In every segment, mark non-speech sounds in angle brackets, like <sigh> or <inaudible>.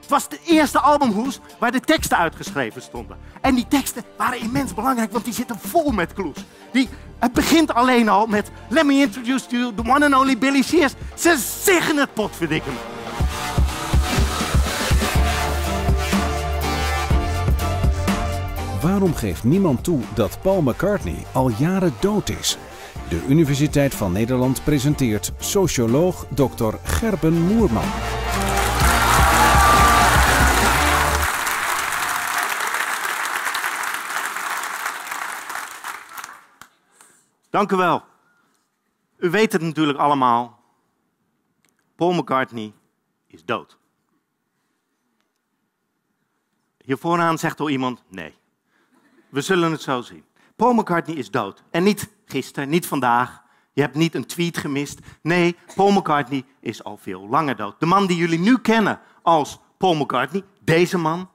Het was de eerste albumhoes waar de teksten uitgeschreven stonden. En die teksten waren immens belangrijk, want die zitten vol met clues. Die, het begint alleen al met... Let me introduce you the one and only Billy Shears. Ze zeggen het potverdikken Waarom geeft niemand toe dat Paul McCartney al jaren dood is? De Universiteit van Nederland presenteert socioloog Dr. Gerben Moerman. Dank u wel. U weet het natuurlijk allemaal. Paul McCartney is dood. Hier vooraan zegt al iemand nee. We zullen het zo zien. Paul McCartney is dood. En niet gisteren, niet vandaag. Je hebt niet een tweet gemist. Nee, Paul McCartney is al veel langer dood. De man die jullie nu kennen als Paul McCartney, deze man,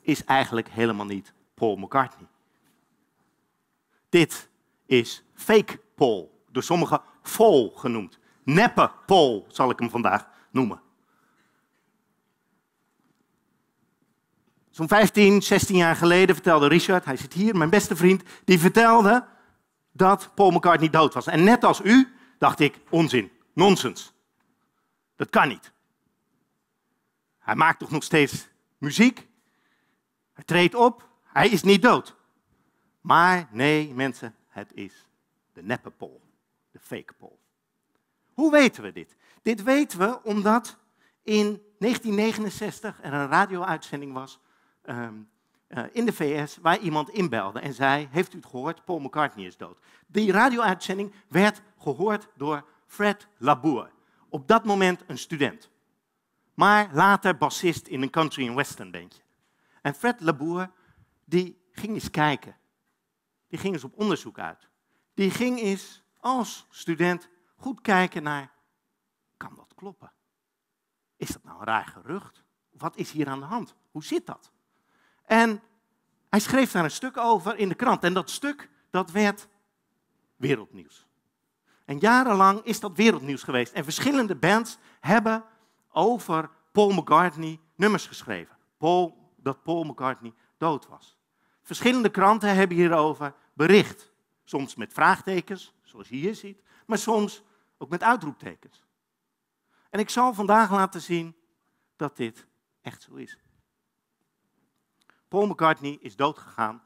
is eigenlijk helemaal niet Paul McCartney. Dit is fake Paul, door sommigen vol genoemd. Neppe Paul zal ik hem vandaag noemen. Zo'n 15, 16 jaar geleden vertelde Richard, hij zit hier, mijn beste vriend, die vertelde dat Paul McCartney dood was. En net als u dacht ik, onzin, nonsens. Dat kan niet. Hij maakt toch nog steeds muziek? Hij treedt op, hij is niet dood. Maar nee, mensen, het is de neppe Paul, de fake Paul. Hoe weten we dit? Dit weten we omdat in 1969 er een radio-uitzending was Ehm, eh, in de VS waar iemand inbelde en zei: Heeft u het gehoord? Paul McCartney is dood. Die radio-uitzending werd gehoord door Fred Labour, op dat moment een student, maar later bassist in een country en western bandje. En Fred Labour die ging eens kijken, die ging eens op onderzoek uit, die ging eens als student goed kijken naar: kan dat kloppen? Is dat nou een raar gerucht? Wat is hier aan de hand? Hoe zit dat? En hij schreef daar een stuk over in de krant. En dat stuk, dat werd wereldnieuws. En jarenlang is dat wereldnieuws geweest. En verschillende bands hebben over Paul McCartney nummers geschreven. Paul, dat Paul McCartney dood was. Verschillende kranten hebben hierover bericht. Soms met vraagtekens, zoals je hier ziet, maar soms ook met uitroeptekens. En ik zal vandaag laten zien dat dit echt zo is. Paul McCartney is doodgegaan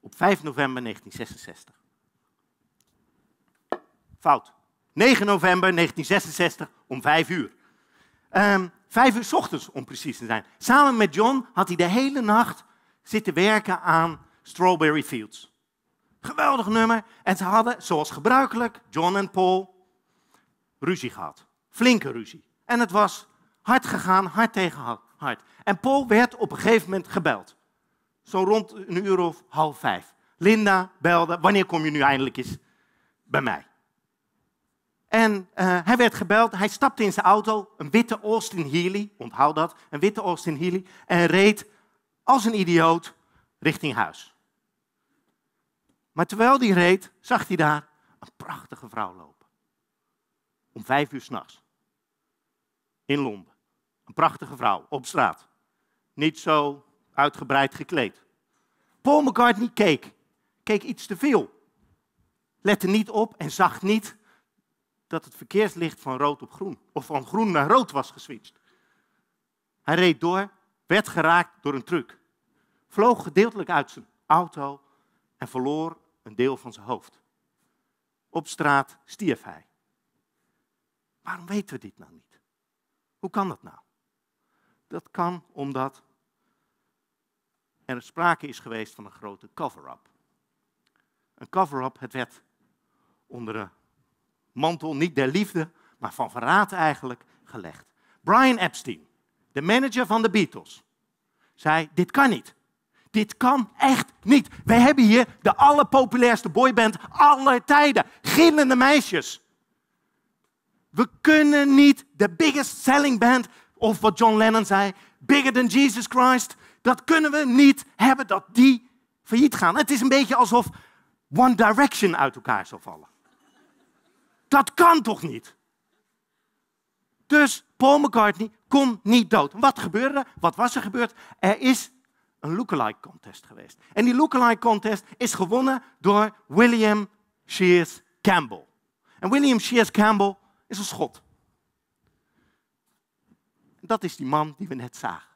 op 5 november 1966. Fout. 9 november 1966 om 5 uur. Um, ehm, 5 uur s ochtends om precies te zijn. Samen met John had hij de hele nacht zitten werken aan Strawberry Fields. Geweldig nummer. En ze hadden, zoals gebruikelijk, John en Paul ruzie gehad. Flinke ruzie. En het was hard gegaan, hard tegen hard. En Paul werd op een gegeven moment gebeld zo rond een uur of half vijf. Linda belde, wanneer kom je nu eindelijk eens bij mij? En eh, hij werd gebeld, hij stapte in zijn auto, een witte Austin Healy, onthoud dat, een witte Austin Healy, en reed als een idioot richting huis. Maar terwijl die reed, zag hij daar een prachtige vrouw lopen. Om vijf uur s'nachts. In Londen. Een prachtige vrouw, op straat. Niet zo uitgebreid gekleed. Paul McCartney keek. Keek iets te veel. Lette niet op en zag niet dat het verkeerslicht van rood op groen, of van groen naar rood was geswitcht. Hij reed door, werd geraakt door een truck, vloog gedeeltelijk uit zijn auto en verloor een deel van zijn hoofd. Op straat stierf hij. Waarom weten we dit nou niet? Hoe kan dat nou? Dat kan omdat er sprake is geweest van een grote cover-up. Een cover-up, het werd onder de mantel niet der liefde, maar van verraad eigenlijk gelegd. Brian Epstein, de manager van de Beatles, zei: Dit kan niet. Dit kan echt niet. We hebben hier de allerpopulairste boyband aller tijden. Gillende meisjes. We kunnen niet de biggest selling band, of wat John Lennon zei, bigger than Jesus Christ. Dat kunnen we niet hebben dat die failliet gaan. Het is een beetje alsof One Direction uit elkaar zou vallen. Dat kan toch niet? Dus Paul McCartney kon niet dood. Wat gebeurde Wat was er gebeurd? Er is een lookalike contest geweest. En die lookalike contest is gewonnen door William Shears Campbell. En William Shears Campbell is een schot. Dat is die man die we net zagen.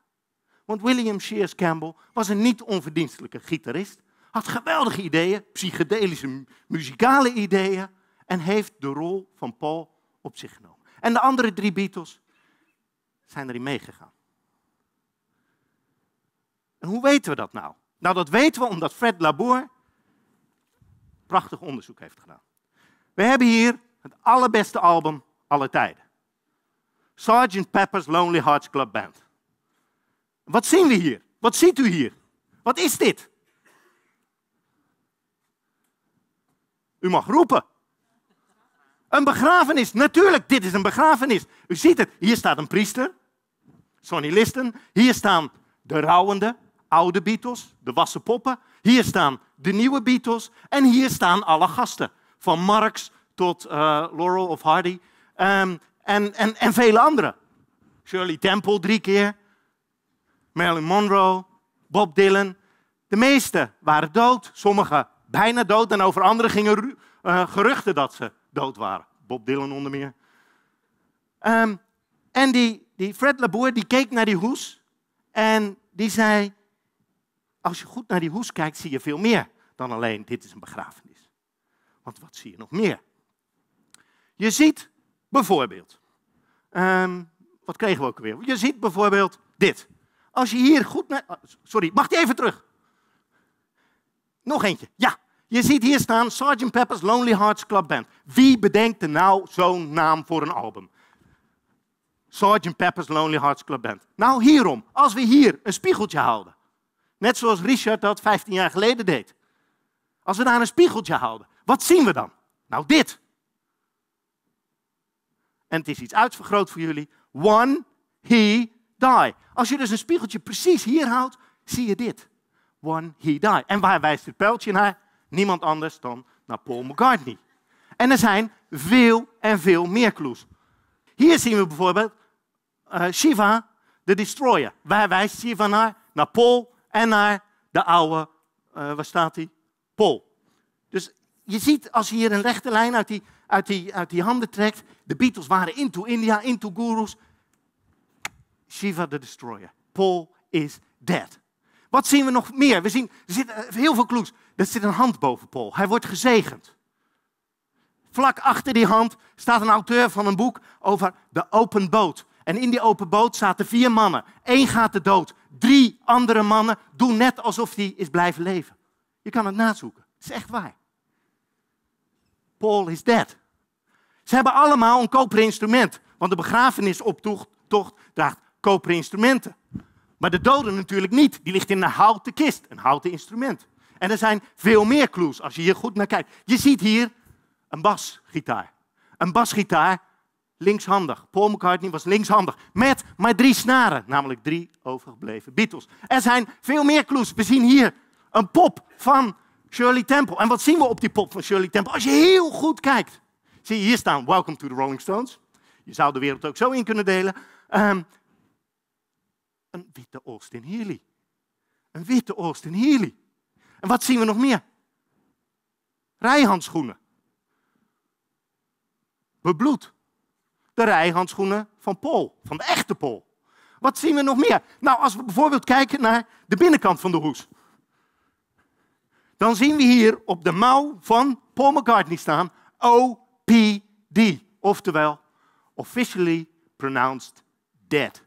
Want William Shears Campbell was een niet onverdienstelijke gitarist, had geweldige ideeën, psychedelische muzikale ideeën en heeft de rol van Paul op zich genomen. En de andere drie Beatles zijn erin meegegaan. En hoe weten we dat nou? Nou, dat weten we omdat Fred Labour prachtig onderzoek heeft gedaan. We hebben hier het allerbeste album aller tijden. Sgt. Pepper's Lonely Hearts Club Band. Wat zien we hier? Wat ziet u hier? Wat is dit? U mag roepen. Een begrafenis, natuurlijk, dit is een begrafenis. U ziet het, hier staat een priester, Sonny Listen. Hier staan de rouwende, oude Beatles, de wassen poppen. Hier staan de nieuwe Beatles. En hier staan alle gasten, van Marx tot eh, Laurel of Hardy ehm, en, en, en vele anderen. Shirley Temple drie keer, Marilyn Monroe, Bob Dylan. De meesten waren dood, sommigen bijna dood en over anderen gingen eh, geruchten dat ze dood waren. Bob Dylan onder meer. Ehm, en die, Fred Laboer die keek naar die hoes en die zei, als je goed naar die hoes kijkt zie je veel meer dan alleen dit is een begrafenis. Want wat zie je nog meer? Je ziet bijvoorbeeld, ehm, wat kregen we ook weer? Je ziet bijvoorbeeld dit. Als je hier goed ah, Sorry, mag die even terug? Nog eentje. Ja, je ziet hier staan Sergeant Pepper's Lonely Hearts Club Band. Wie bedenkt er nou zo'n naam voor een album? Sergeant Pepper's Lonely Hearts Club Band. Nou, hierom. Als we hier een spiegeltje houden. Net zoals Richard dat 15 jaar geleden deed. Als we daar een spiegeltje houden, wat zien we dan? Nou, dit. En het is iets uitvergroot voor jullie. One, he die. Als je dus een spiegeltje precies hier houdt, zie je dit. One he die. En waar wijst het pijltje naar? Niemand anders dan naar Paul McCartney. En er zijn veel en veel meer clues. Hier zien we bijvoorbeeld eh, Shiva, de destroyer. Waar wijst Shiva naar? Naar Paul en naar de oude, eh, waar staat hij? Paul. Dus je ziet als je hier een rechte lijn uit die, uit, die, uit die handen trekt. De Beatles waren into India, into gurus. Shiva the Destroyer. Paul is dead. Wat zien we nog meer? We zien er zit eh, heel veel clues. Er zit een hand boven Paul. Hij wordt gezegend. Vlak achter die hand staat een auteur van een boek over de open boot. En in die open boot zaten vier mannen. Eén gaat de dood. Drie andere mannen doen net alsof hij is blijven leven. Je kan het nazoeken. Het is echt waar. Paul is dead. Ze hebben allemaal een koperen instrument. Want de begrafenisoptocht draagt koperen instrumenten. Maar de dode natuurlijk niet. Die ligt in een houten kist, een houten instrument. En er zijn veel meer clues als je hier goed naar kijkt. Je ziet hier een basgitaar. Een basgitaar, linkshandig. Paul McCartney was linkshandig. Met maar drie snaren, namelijk drie overgebleven Beatles. Er zijn veel meer clues. We zien hier een pop van Shirley Temple. En wat zien we op die pop van Shirley Temple? Als je heel goed kijkt, zie je hier staan Welcome to the Rolling Stones. Je zou de wereld ook zo in kunnen delen. Ehm, een witte oost in Een witte oost in En wat zien we nog meer? Rijhandschoenen. Bebloed. De rijhandschoenen van Paul, van de echte Paul. Wat zien we nog meer? Nou, als we bijvoorbeeld kijken naar de binnenkant van de hoes. Dan zien we hier op de mouw van Paul McCartney staan OPD. Oftewel, officially pronounced dead.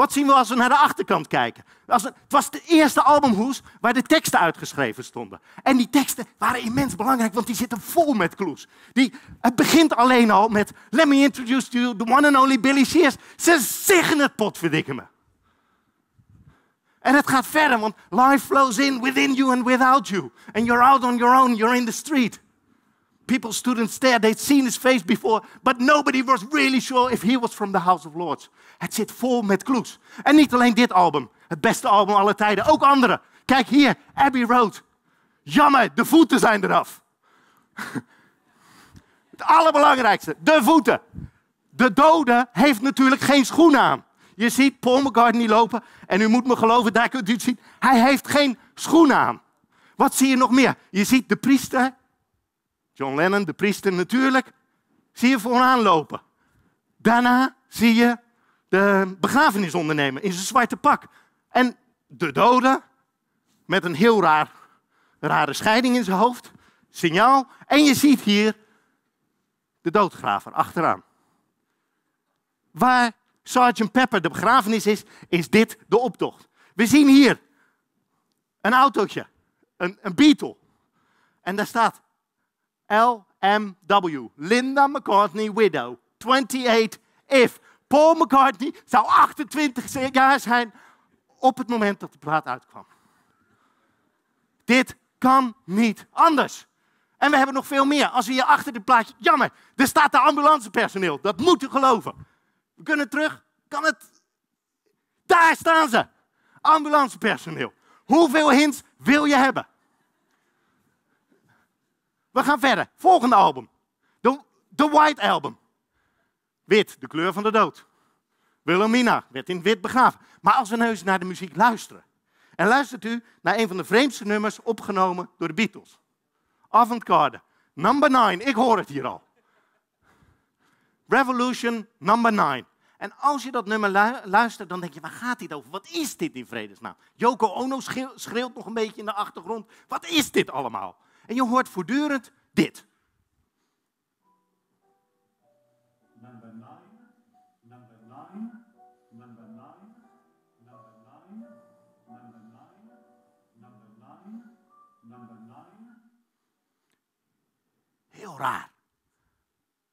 Wat zien we als we naar de achterkant kijken? Als het was de eerste albumhoes waar de teksten uitgeschreven stonden. En die teksten waren immens belangrijk, want die zitten vol met clues. Die, het begint alleen al met... Let me introduce you the one and only Billy Shears. Ze zeggen het pot, verdikken me. En het gaat verder, want life flows in within you and without you. And you're out on your own, you're in the street people stood and stared. They'd seen his face before, but nobody was really sure if he was from the House of Lords. Het zit vol met clues. En niet alleen dit album, het beste album aller tijden, ook andere. Kijk hier, Abbey Road. Jammer, de voeten zijn eraf. <laughs> Het allerbelangrijkste, de voeten. De dode heeft natuurlijk geen schoen aan. Je ziet Paul McCartney lopen en u moet me geloven, daar kunt u het zien. Hij heeft geen schoen aan. Wat zie je nog meer? Je ziet de priester John Lennon, de priester natuurlijk, zie je vooraan lopen. Daarna zie je de begrafenisondernemer in zijn zwarte pak. En de dode met een heel raar, rare scheiding in zijn hoofd. Signaal. En je ziet hier de doodgraver achteraan. Waar Sergeant Pepper de begrafenis is, is dit de optocht. We zien hier een autootje, een, een Beetle. En daar staat LMW. Linda McCartney Widow. 28 if. Paul McCartney zou 28 jaar zijn op het moment dat de plaat uitkwam. Dit kan niet anders. En we hebben nog veel meer. Als we hier achter de plaatje... Jammer, er staat de ambulancepersoneel. Dat moet u geloven. We kunnen terug. Kan het... Daar staan ze. Ambulancepersoneel. Hoeveel hints wil je hebben? We gaan verder. Volgende album. The White Album. Wit, de kleur van de dood. Wilhelmina werd in wit begraven. Maar als we nu eens naar de muziek luisteren. En luistert u naar een van de vreemdste nummers opgenomen door de Beatles. Avantgarde, number 9. Ik hoor het hier al. Revolution, number 9. En als je dat nummer luistert, dan denk je, waar gaat dit over? Wat is dit in vredesnaam? Joko Ono schreeuwt nog een beetje in de achtergrond. Wat is dit allemaal? en je hoort voortdurend dit. Number nine, number nine, number nine, number nine, number nine, number nine, number Heel raar,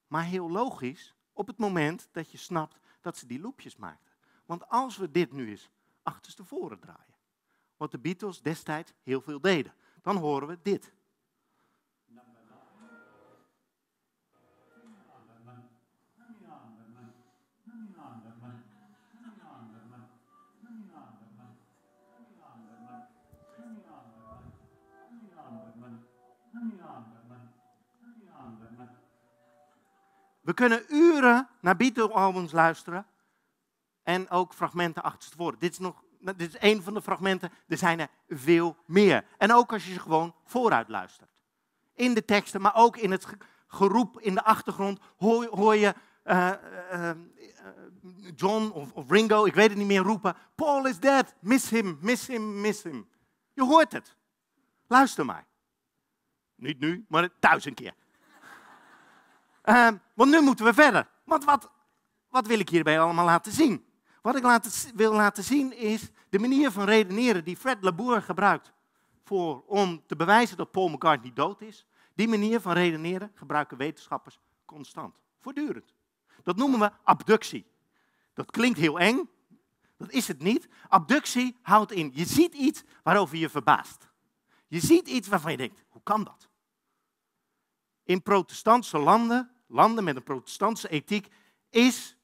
maar heel logisch op het moment dat je snapt dat ze die loopjes maakten. Want als we dit nu eens achterstevoren draaien, wat de Beatles destijds heel veel deden, dan horen we dit. We kunnen uren naar Beatle-albums luisteren en ook fragmenten achter het Dit is nog dit is één van de fragmenten, er zijn er veel meer. En ook als je ze gewoon vooruit luistert. In de teksten, maar ook in het geroep in de achtergrond hoor, je eh, eh, eh, John of, of, Ringo, ik weet het niet meer, roepen: Paul is dead, miss him, miss him, miss him. Je hoort het. Luister maar. Niet nu, maar thuis een keer. um, <laughs> Want nu moeten we verder. Want wat, wat wil ik hierbij allemaal laten zien? Wat ik wil laten zien is de manier van redeneren die Fred Laboer gebruikt voor, om te bewijzen dat Paul McCartney dood is. Die manier van redeneren gebruiken wetenschappers constant, voortdurend. Dat noemen we abductie. Dat klinkt heel eng, dat is het niet. Abductie houdt in, je ziet iets waarover je verbaast. Je ziet iets waarvan je denkt, hoe kan dat? In protestantse landen landen met een protestantse ethiek is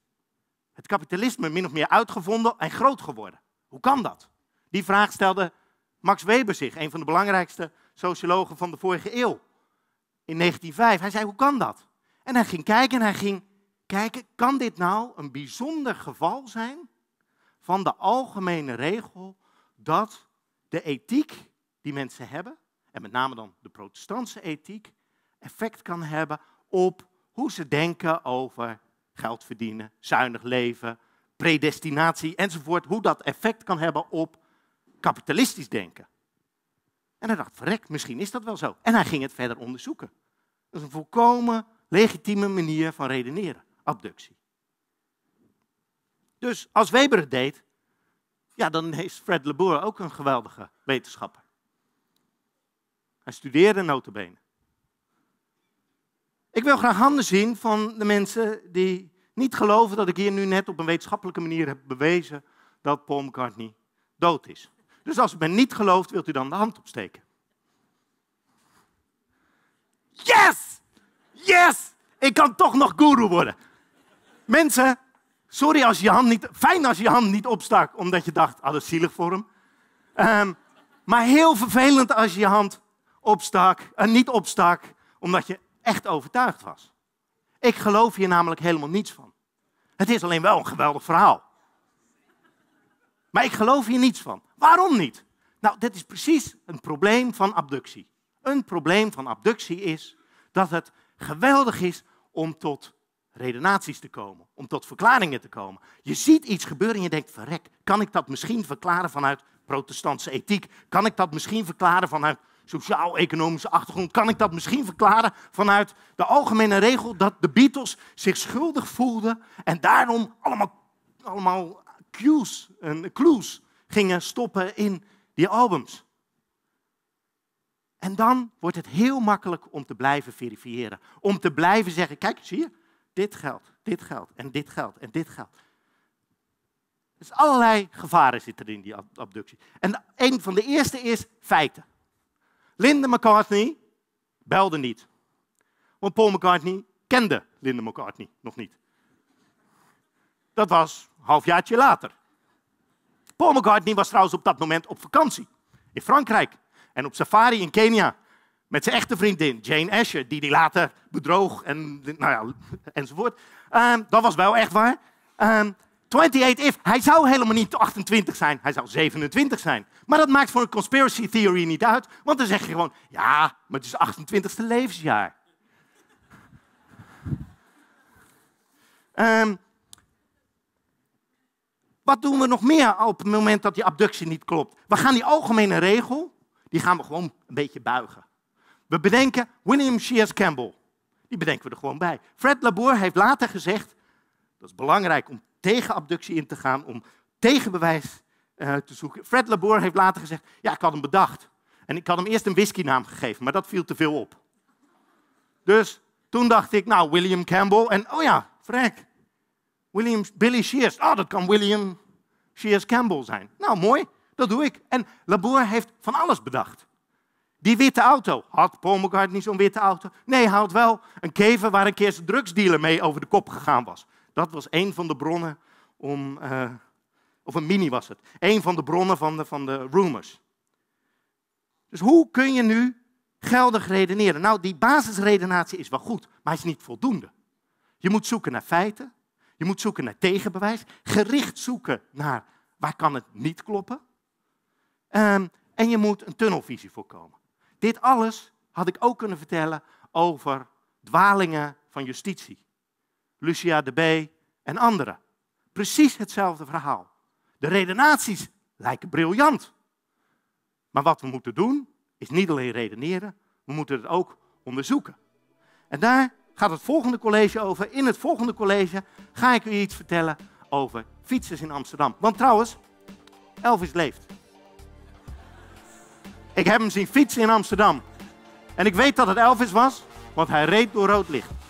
het kapitalisme min of meer uitgevonden en groot geworden. Hoe kan dat? Die vraag stelde Max Weber zich, een van de belangrijkste sociologen van de vorige eeuw, in 1905. Hij zei, hoe kan dat? En hij ging kijken en hij ging kijken, kan dit nou een bijzonder geval zijn van de algemene regel dat de ethiek die mensen hebben, en met name dan de protestantse ethiek, effect kan hebben op hoe ze denken over geld verdienen, zuinig leven, predestinatie enzovoort. Hoe dat effect kan hebben op kapitalistisch denken. En hij dacht, verrek, misschien is dat wel zo. En hij ging het verder onderzoeken. Dat is een volkomen legitieme manier van redeneren, abductie. Dus als Weber het deed, ja, dan is Fred Leboer ook een geweldige wetenschapper. Hij studeerde notabene. Ik wil graag handen zien van de mensen die niet geloven dat ik hier nu net op een wetenschappelijke manier heb bewezen dat Paul McCartney dood is. Dus als men niet gelooft, wilt u dan de hand opsteken. Yes! Yes! Ik kan toch nog guru worden. Mensen, sorry als je, hand niet... Fijn als je hand niet opstak, omdat je dacht, ah, dat is zielig voor hem. Ehm, maar heel vervelend als je je hand opstak, en eh, niet opstak, omdat je echt overtuigd was. Ik geloof hier namelijk helemaal niets van. Het is alleen wel een geweldig verhaal. Maar ik geloof hier niets van. Waarom niet? Nou, dit is precies een probleem van abductie. Een probleem van abductie is dat het geweldig is om tot redenaties te komen, om tot verklaringen te komen. Je ziet iets gebeuren en je denkt, verrek, kan ik dat misschien verklaren vanuit protestantse ethiek? Kan ik dat misschien verklaren vanuit sociaal-economische achtergrond, kan ik dat misschien verklaren vanuit de algemene regel dat de Beatles zich schuldig voelden en daarom allemaal, allemaal cues en clues gingen stoppen in die albums. En dan wordt het heel makkelijk om te blijven verifiëren. Om te blijven zeggen, kijk, zie je, dit geldt, dit geldt en dit geldt en dit geldt. Dus allerlei gevaren zitten in die abductie. En een van de eerste is feiten. Linda McCartney belde niet. Want Paul McCartney kende Linda McCartney nog niet. Dat was een halfjaartje later. Paul McCartney was trouwens op dat moment op vakantie in Frankrijk en op safari in Kenia met zijn echte vriendin Jane Asher, die die later bedroog en nou ja, enzovoort. Ehm, dat was wel echt waar. Um, 28 if. Hij zou helemaal niet 28 zijn, hij zou 27 zijn. Maar dat maakt voor een conspiracy theory niet uit, want dan zeg je gewoon, ja, maar het is 28ste levensjaar. Ehm, wat doen we nog meer op het moment dat die abductie niet klopt? We gaan die algemene regel, die gaan we gewoon een beetje buigen. We bedenken William Shears Campbell. Die bedenken we er gewoon bij. Fred Labour heeft later gezegd, dat is belangrijk om tegen abductie in te gaan, om tegenbewijs eh, te zoeken. Fred Labour heeft later gezegd, ja, ik had hem bedacht. En ik had hem eerst een whiskynaam gegeven, maar dat viel te veel op. Dus toen dacht ik, nou, William Campbell. En oh ja, Frank. William, Billy Shears. Oh, dat kan William Shears Campbell zijn. Nou, mooi, dat doe ik. En Labour heeft van alles bedacht. Die witte auto. Had Paul niet zo'n witte auto? Nee, hij had wel een kever waar een keer zijn drugsdealer mee over de kop gegaan was. Dat was een van de bronnen om, eh, of een mini was het, een van de bronnen van de, van de rumors. Dus hoe kun je nu geldig redeneren? Nou, die basisredenatie is wel goed, maar is niet voldoende. Je moet zoeken naar feiten, je moet zoeken naar tegenbewijs, gericht zoeken naar waar kan het niet kloppen. Ehm, en je moet een tunnelvisie voorkomen. Dit alles had ik ook kunnen vertellen over dwalingen van justitie. Lucia de B. en anderen. Precies hetzelfde verhaal. De redenaties lijken briljant. Maar wat we moeten doen, is niet alleen redeneren, we moeten het ook onderzoeken. En daar gaat het volgende college over. In het volgende college ga ik u iets vertellen over fietsers in Amsterdam. Want trouwens, Elvis leeft. Ik heb hem zien fietsen in Amsterdam. En ik weet dat het Elvis was, want hij reed door rood licht.